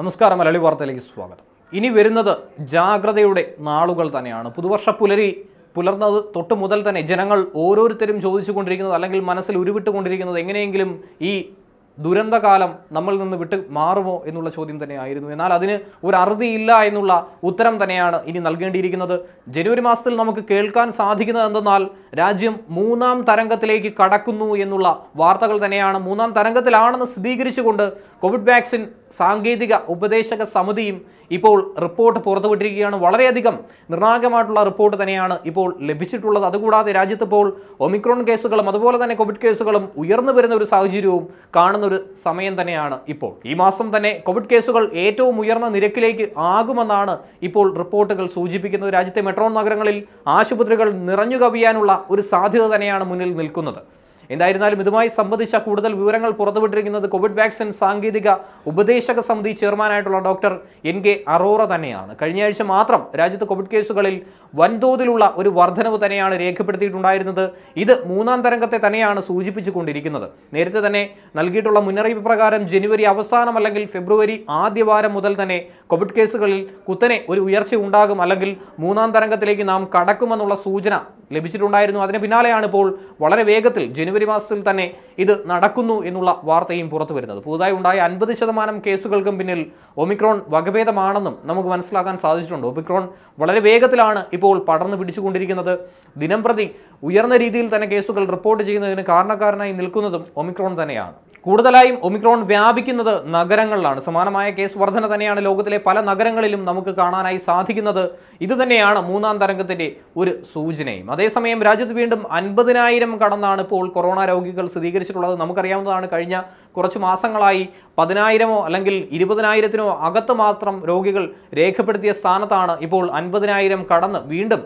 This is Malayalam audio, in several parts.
നമസ്കാരം മലയാളി വാർത്തയിലേക്ക് സ്വാഗതം ഇനി വരുന്നത് ജാഗ്രതയുടെ നാളുകൾ തന്നെയാണ് പുതുവർഷ പുലരി പുലർന്നത് തൊട്ട് മുതൽ തന്നെ ജനങ്ങൾ ഓരോരുത്തരും ചോദിച്ചുകൊണ്ടിരിക്കുന്നത് അല്ലെങ്കിൽ മനസ്സിൽ ഉരുവിട്ടുകൊണ്ടിരിക്കുന്നത് എങ്ങനെയെങ്കിലും ഈ ദുരന്തകാലം നമ്മളിൽ നിന്ന് വിട്ട് മാറുമോ എന്നുള്ള ചോദ്യം തന്നെയായിരുന്നു എന്നാൽ അതിന് ഒരു അറുതിയില്ല എന്നുള്ള ഉത്തരം തന്നെയാണ് ഇനി നൽകേണ്ടിയിരിക്കുന്നത് ജനുവരി മാസത്തിൽ നമുക്ക് കേൾക്കാൻ സാധിക്കുന്നത് എന്തെന്നാൽ രാജ്യം മൂന്നാം തരംഗത്തിലേക്ക് കടക്കുന്നു എന്നുള്ള വാർത്തകൾ തന്നെയാണ് മൂന്നാം തരംഗത്തിലാണെന്ന് സ്ഥിരീകരിച്ചുകൊണ്ട് കോവിഡ് വാക്സിൻ സാങ്കേതിക ഉപദേശക സമിതിയും ഇപ്പോൾ റിപ്പോർട്ട് പുറത്തുവിട്ടിരിക്കുകയാണ് വളരെയധികം നിർണായകമായിട്ടുള്ള റിപ്പോർട്ട് തന്നെയാണ് ഇപ്പോൾ ലഭിച്ചിട്ടുള്ളത് അതുകൂടാതെ രാജ്യത്ത് ഇപ്പോൾ ഒമിക്രോൺ കേസുകളും അതുപോലെ തന്നെ കോവിഡ് കേസുകളും ഉയർന്നു വരുന്ന ഒരു സാഹചര്യവും കാണുന്ന ഒരു സമയം തന്നെയാണ് ഇപ്പോൾ ഈ മാസം തന്നെ കോവിഡ് കേസുകൾ ഏറ്റവും ഉയർന്ന നിരക്കിലേക്ക് ആകുമെന്നാണ് ഇപ്പോൾ റിപ്പോർട്ടുകൾ സൂചിപ്പിക്കുന്നത് രാജ്യത്തെ മെട്രോ നഗരങ്ങളിൽ ആശുപത്രികൾ നിറഞ്ഞു കവിയാനുള്ള ഒരു സാധ്യത തന്നെയാണ് മുന്നിൽ നിൽക്കുന്നത് എന്തായിരുന്നാലും ഇതുമായി സംബന്ധിച്ച കൂടുതൽ വിവരങ്ങൾ പുറത്തുവിട്ടിരിക്കുന്നത് കോവിഡ് വാക്സിൻ സാങ്കേതിക ഉപദേശക സമിതി ചെയർമാനായിട്ടുള്ള ഡോക്ടർ എൻ കെ അറോറ തന്നെയാണ് കഴിഞ്ഞ ആഴ്ച മാത്രം രാജ്യത്ത് കോവിഡ് കേസുകളിൽ വൻതോതിലുള്ള ഒരു വർധനവ് തന്നെയാണ് രേഖപ്പെടുത്തിയിട്ടുണ്ടായിരുന്നത് ഇത് മൂന്നാം തരംഗത്തെ തന്നെയാണ് സൂചിപ്പിച്ചുകൊണ്ടിരിക്കുന്നത് നേരത്തെ തന്നെ നൽകിയിട്ടുള്ള മുന്നറിയിപ്പ് പ്രകാരം ജനുവരി അവസാനം അല്ലെങ്കിൽ ഫെബ്രുവരി ആദ്യവാരം മുതൽ തന്നെ കോവിഡ് കേസുകളിൽ കുത്തനെ ഒരു ഉയർച്ച ഉണ്ടാകും അല്ലെങ്കിൽ മൂന്നാം തരംഗത്തിലേക്ക് നാം കടക്കുമെന്നുള്ള സൂചന ലഭിച്ചിട്ടുണ്ടായിരുന്നു അതിന് പിന്നാലെയാണ് ഇപ്പോൾ വളരെ വേഗത്തിൽ ജനുവരി മാസത്തിൽ തന്നെ ഇത് നടക്കുന്നു എന്നുള്ള വാർത്തയും പുറത്തു വരുന്നത് പുതുതായി ഉണ്ടായ അൻപത് ശതമാനം കേസുകൾക്കും പിന്നിൽ ഒമിക്രോൺ വകഭേദമാണെന്നും നമുക്ക് മനസ്സിലാക്കാൻ സാധിച്ചിട്ടുണ്ട് ഒമിക്രോൺ വളരെ വേഗത്തിലാണ് ഇപ്പോൾ പടർന്നു പിടിച്ചുകൊണ്ടിരിക്കുന്നത് ദിനംപ്രതി ഉയർന്ന രീതിയിൽ തന്നെ കേസുകൾ റിപ്പോർട്ട് ചെയ്യുന്നതിന് കാരണക്കാരനായി നിൽക്കുന്നതും ഒമിക്രോൺ തന്നെയാണ് കൂടുതലായും ഒമിക്രോൺ വ്യാപിക്കുന്നത് നഗരങ്ങളിലാണ് സമാനമായ കേസ് വർധന തന്നെയാണ് ലോകത്തിലെ പല നഗരങ്ങളിലും നമുക്ക് കാണാനായി സാധിക്കുന്നത് ഇതുതന്നെയാണ് മൂന്നാം തരംഗത്തിൻ്റെ ഒരു സൂചനയും അതേസമയം രാജ്യത്ത് വീണ്ടും അൻപതിനായിരം കടന്നാണ് ഇപ്പോൾ കൊറോണ രോഗികൾ സ്ഥിരീകരിച്ചിട്ടുള്ളത് നമുക്കറിയാവുന്നതാണ് കഴിഞ്ഞ കുറച്ച് മാസങ്ങളായി പതിനായിരമോ അല്ലെങ്കിൽ ഇരുപതിനായിരത്തിനോ അകത്ത് മാത്രം രോഗികൾ രേഖപ്പെടുത്തിയ സ്ഥാനത്താണ് ഇപ്പോൾ അൻപതിനായിരം കടന്ന് വീണ്ടും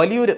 വലിയൊരു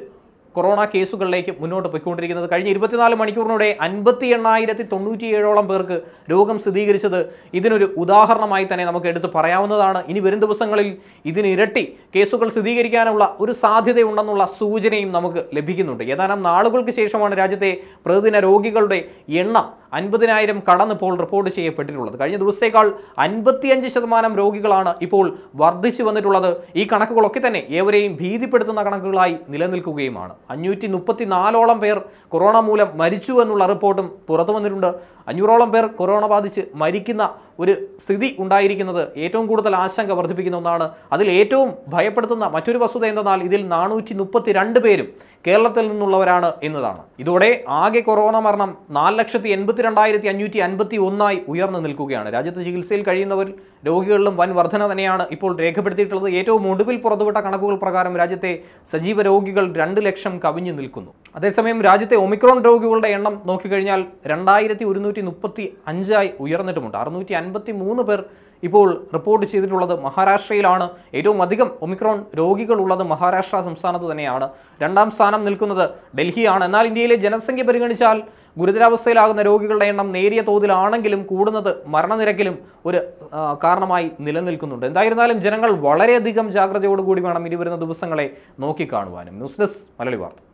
കൊറോണ കേസുകളിലേക്ക് മുന്നോട്ട് പോയിക്കൊണ്ടിരിക്കുന്നത് കഴിഞ്ഞ ഇരുപത്തിനാല് മണിക്കൂറിനൂടെ അൻപത്തി എണ്ണായിരത്തി തൊണ്ണൂറ്റിയേഴോളം പേർക്ക് രോഗം സ്ഥിരീകരിച്ചത് ഇതിനൊരു ഉദാഹരണമായി തന്നെ നമുക്ക് എടുത്തു പറയാവുന്നതാണ് ഇനി വരും ദിവസങ്ങളിൽ ഇതിനിരട്ടി കേസുകൾ സ്ഥിരീകരിക്കാനുള്ള ഒരു സാധ്യതയുണ്ടെന്നുള്ള സൂചനയും നമുക്ക് ലഭിക്കുന്നുണ്ട് ഏതാനും നാളുകൾക്ക് ശേഷമാണ് രാജ്യത്തെ പ്രതിദിന രോഗികളുടെ എണ്ണം അൻപതിനായിരം ഇപ്പോൾ റിപ്പോർട്ട് ചെയ്യപ്പെട്ടിട്ടുള്ളത് കഴിഞ്ഞ ദിവസത്തേക്കാൾ അൻപത്തിയഞ്ച് ശതമാനം രോഗികളാണ് ഇപ്പോൾ വർദ്ധിച്ചു വന്നിട്ടുള്ളത് ഈ കണക്കുകളൊക്കെ തന്നെ ഏവരെയും ഭീതിപ്പെടുത്തുന്ന കണക്കുകളായി നിലനിൽക്കുകയുമാണ് അഞ്ഞൂറ്റി മുപ്പത്തിനാലോളം പേർ കൊറോണ മൂലം മരിച്ചു എന്നുള്ള റിപ്പോർട്ടും പുറത്തു വന്നിട്ടുണ്ട് അഞ്ഞൂറോളം പേർ കൊറോണ ബാധിച്ച് മരിക്കുന്ന ഒരു സ്ഥിതി ഉണ്ടായിരിക്കുന്നത് ഏറ്റവും കൂടുതൽ ആശങ്ക വർദ്ധിപ്പിക്കുന്ന ഒന്നാണ് അതിൽ ഏറ്റവും ഭയപ്പെടുത്തുന്ന മറ്റൊരു വസ്തുത എന്തെന്നാൽ ഇതിൽ നാനൂറ്റി മുപ്പത്തിരണ്ട് പേരും കേരളത്തിൽ നിന്നുള്ളവരാണ് എന്നതാണ് ഇതോടെ ആകെ കൊറോണ മരണം നാല് ലക്ഷത്തി എൺപത്തിരണ്ടായിരത്തി അഞ്ഞൂറ്റി അൻപത്തി ഒന്നായി ഉയർന്നു നിൽക്കുകയാണ് രാജ്യത്ത് ചികിത്സയിൽ കഴിയുന്നവരിൽ രോഗികളിലും വൻ വർധന തന്നെയാണ് ഇപ്പോൾ രേഖപ്പെടുത്തിയിട്ടുള്ളത് ഏറ്റവും ഒടുവിൽ പുറത്തുവിട്ട കണക്കുകൾ പ്രകാരം രാജ്യത്തെ സജീവ രോഗികൾ രണ്ട് ലക്ഷം കവിഞ്ഞു നിൽക്കുന്നു അതേസമയം രാജ്യത്തെ ഒമിക്രോൺ രോഗികളുടെ എണ്ണം നോക്കിക്കഴിഞ്ഞാൽ രണ്ടായിരത്തി ഒരുന്നൂറ്റി മുപ്പത്തി അഞ്ചായി ഉയർന്നിട്ടുമുണ്ട് അറുന്നൂറ്റി അൻപത്തി മൂന്ന് പേർ ഇപ്പോൾ റിപ്പോർട്ട് ചെയ്തിട്ടുള്ളത് മഹാരാഷ്ട്രയിലാണ് ഏറ്റവും അധികം ഒമിക്രോൺ രോഗികളുള്ളത് മഹാരാഷ്ട്ര സംസ്ഥാനത്ത് തന്നെയാണ് രണ്ടാം സ്ഥാനം നിൽക്കുന്നത് ഡൽഹിയാണ് എന്നാൽ ഇന്ത്യയിലെ ജനസംഖ്യ പരിഗണിച്ചാൽ ഗുരുതരാവസ്ഥയിലാകുന്ന രോഗികളുടെ എണ്ണം നേരിയ തോതിലാണെങ്കിലും കൂടുന്നത് മരണനിരക്കിലും ഒരു കാരണമായി നിലനിൽക്കുന്നുണ്ട് എന്തായിരുന്നാലും ജനങ്ങൾ വളരെയധികം ജാഗ്രതയോടുകൂടി വേണം ഇനി വരുന്ന ദിവസങ്ങളെ നോക്കിക്കാണുവാനും ന്യൂസ് ഡെസ്ക് മലയാളി വാർത്ത